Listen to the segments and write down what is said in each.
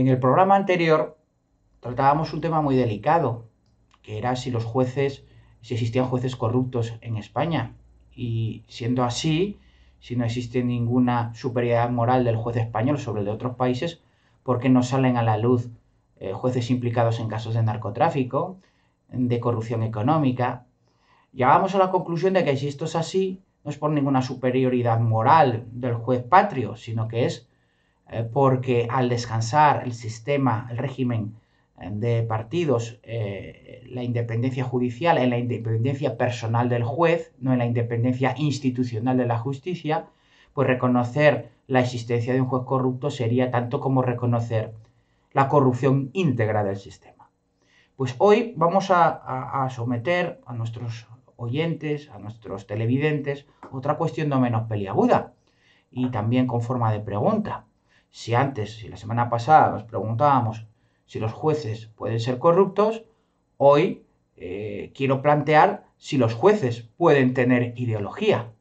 En el programa anterior tratábamos un tema muy delicado, que era si los jueces, si existían jueces corruptos en España. Y siendo así, si no existe ninguna superioridad moral del juez español sobre el de otros países, ¿por qué no salen a la luz eh, jueces implicados en casos de narcotráfico, de corrupción económica? Llegamos a la conclusión de que si esto es así, no es por ninguna superioridad moral del juez patrio, sino que es eh, porque al descansar el sistema, el régimen eh, de partidos, eh, la independencia judicial en la independencia personal del juez, no en la independencia institucional de la justicia, pues reconocer la existencia de un juez corrupto sería tanto como reconocer la corrupción íntegra del sistema. Pues hoy vamos a someter a nuestros oyentes, a nuestros televidentes, otra cuestión no menos peliaguda y también con forma de pregunta. Si antes, si la semana pasada nos preguntábamos si los jueces pueden ser corruptos, hoy eh, quiero plantear si los jueces pueden tener ideología.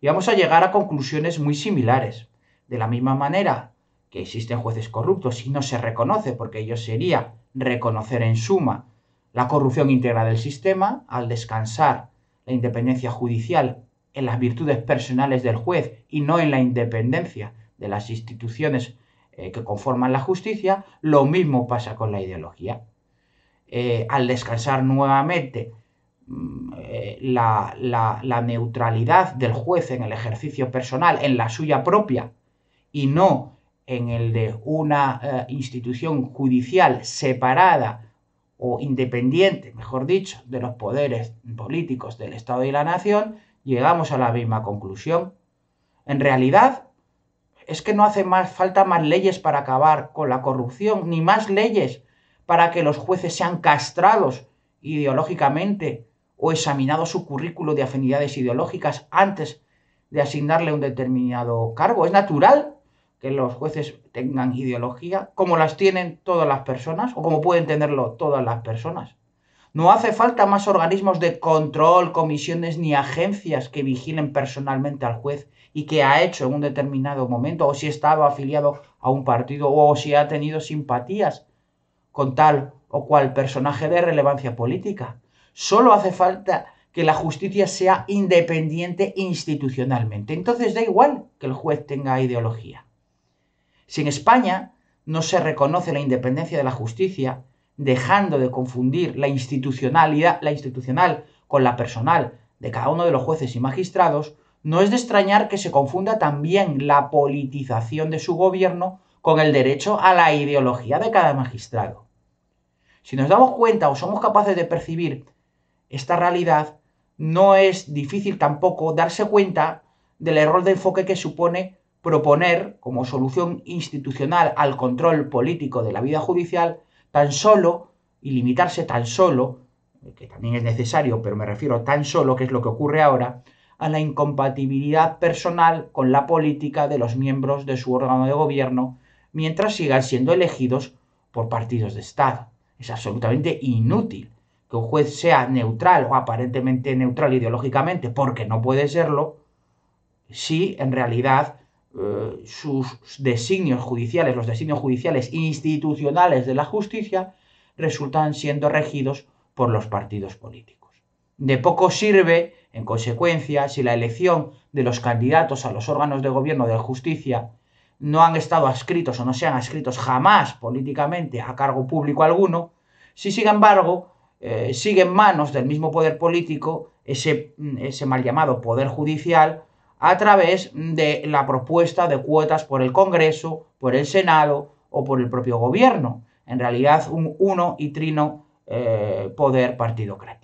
Y vamos a llegar a conclusiones muy similares. De la misma manera que existen jueces corruptos y no se reconoce, porque ello sería reconocer en suma la corrupción íntegra del sistema, al descansar la independencia judicial en las virtudes personales del juez y no en la independencia de las instituciones eh, que conforman la justicia, lo mismo pasa con la ideología. Eh, al descansar nuevamente mm, eh, la, neutralidad del juez en el ejercicio personal, en la suya propia, y no en el de una institución judicial separada o independiente, mejor dicho, de los poderes políticos del Estado y la Nación, llegamos a la misma conclusión. En realidad, es que no hace más falta más leyes para acabar con la corrupción, ni más leyes para que los jueces sean castrados ideológicamente o examinado su currículo de afinidades ideológicas antes de asignarle un determinado cargo. Es natural que los jueces tengan ideología, como las tienen todas las personas, o como pueden tenerlo todas las personas. No hace falta más organismos de control, comisiones ni agencias que vigilen personalmente al juez y qué ha hecho en un determinado momento, o si ha estado afiliado a un partido, o si ha tenido simpatías con tal o cual personaje de relevancia política. Solo hace falta que la justicia sea independiente institucionalmente. Entonces da igual que el juez tenga ideología. Si en España no se reconoce la independencia de la justicia, dejando de confundir la institucionalidad, la institucional con la personal de cada uno de los jueces y magistrados, no es de extrañar que se confunda también la politización de su gobierno con el derecho a la ideología de cada magistrado. Si nos damos cuenta o somos capaces de percibir esta realidad, no es difícil tampoco darse cuenta del error de enfoque que supone proponer como solución institucional al control político de la vida judicial tan solo y limitarse tan solo, que también es necesario, pero me refiero tan solo, que es lo que ocurre ahora, a la incompatibilidad personal con la política de los miembros de su órgano de gobierno mientras sigan siendo elegidos por partidos de Estado. Es absolutamente inútil que un juez sea neutral o aparentemente neutral ideológicamente, porque no puede serlo, si en realidad eh, sus designios judiciales, los designios judiciales institucionales de la justicia, resultan siendo regidos por los partidos políticos. De poco sirve en consecuencia, si la elección de los candidatos a los órganos de gobierno de justicia no han estado adscritos o no sean adscritos jamás políticamente a cargo público alguno, si sin embargo eh, sigue en manos del mismo poder político ese, mm, ese mal llamado poder judicial a través de la propuesta de cuotas por el Congreso, por el Senado o por el propio gobierno. En realidad, un uno y trino eh, poder partidocrático.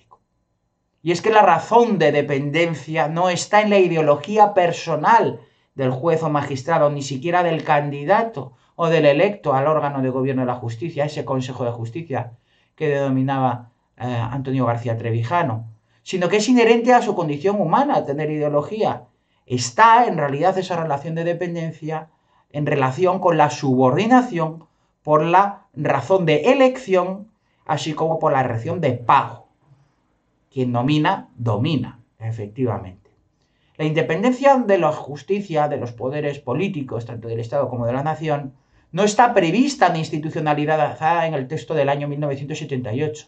Y es que la razón de dependencia no está en la ideología personal del juez o magistrado, ni siquiera del candidato o del electo al órgano de gobierno de la justicia, ese Consejo de Justicia que denominaba eh, Antonio García Trevijano, sino que es inherente a su condición humana tener ideología. Está en realidad esa relación de dependencia en relación con la subordinación por la razón de elección, así como por la razón de pago quien domina, domina, efectivamente. La independencia de la justicia, de los poderes políticos, tanto del Estado como de la nación, no está prevista ni institucionalizada en el texto del año 1978,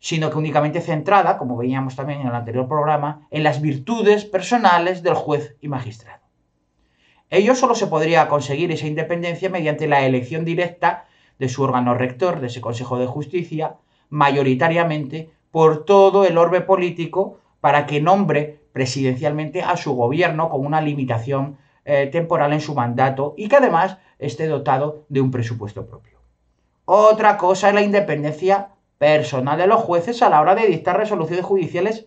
sino que únicamente centrada, como veíamos también en el anterior programa, en las virtudes personales del juez y magistrado. Ello solo se podría conseguir esa independencia mediante la elección directa de su órgano rector, de ese Consejo de Justicia, mayoritariamente por todo el orbe político para que nombre presidencialmente a su gobierno con una limitación eh, temporal en su mandato y que además esté dotado de un presupuesto propio. Otra cosa es la independencia personal de los jueces a la hora de dictar resoluciones judiciales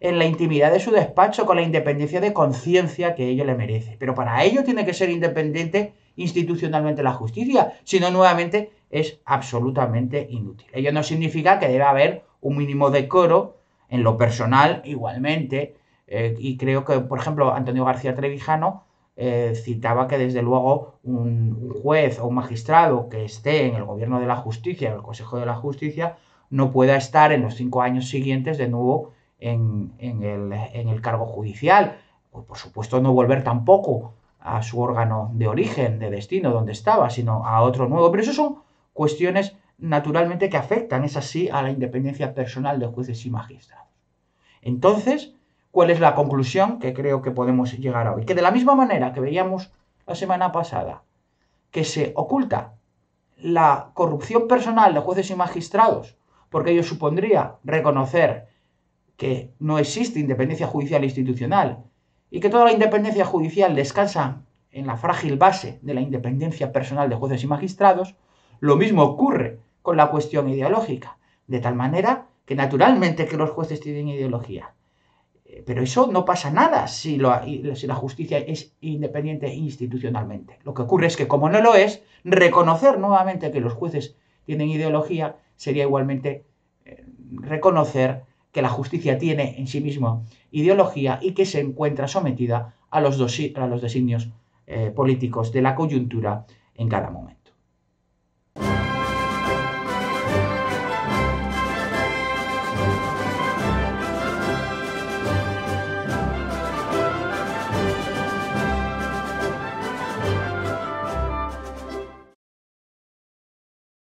en la intimidad de su despacho con la independencia de conciencia que ello le merece. Pero para ello tiene que ser independiente institucionalmente la justicia, si no nuevamente es absolutamente inútil. Ello no significa que debe haber un mínimo decoro en lo personal igualmente. Eh, y creo que, por ejemplo, Antonio García Trevijano eh, citaba que desde luego un, juez o un magistrado que esté en el gobierno de la justicia, en el Consejo de la Justicia, no pueda estar en los cinco años siguientes de nuevo en, el, en el, cargo judicial. O, por supuesto, no volver tampoco a su órgano de origen, de destino, donde estaba, sino a otro nuevo. Pero eso son cuestiones naturalmente que afectan, es así, a la independencia personal de jueces y magistrados. Entonces, ¿cuál es la conclusión que creo que podemos llegar a hoy? Que de la misma manera que veíamos la semana pasada, que se oculta la corrupción personal de jueces y magistrados, porque ello supondría reconocer que no existe independencia judicial e institucional y que toda la independencia judicial descansa en la frágil base de la independencia personal de jueces y magistrados, lo mismo ocurre con la cuestión ideológica, de tal manera que naturalmente que los jueces tienen ideología. Eh, pero eso no pasa nada si, la justicia es independiente institucionalmente. Lo que ocurre es que como no lo es, reconocer nuevamente que los jueces tienen ideología sería igualmente eh, reconocer que la justicia tiene en sí mismo ideología y que se encuentra sometida a los, a los designios eh, políticos de la coyuntura en cada momento.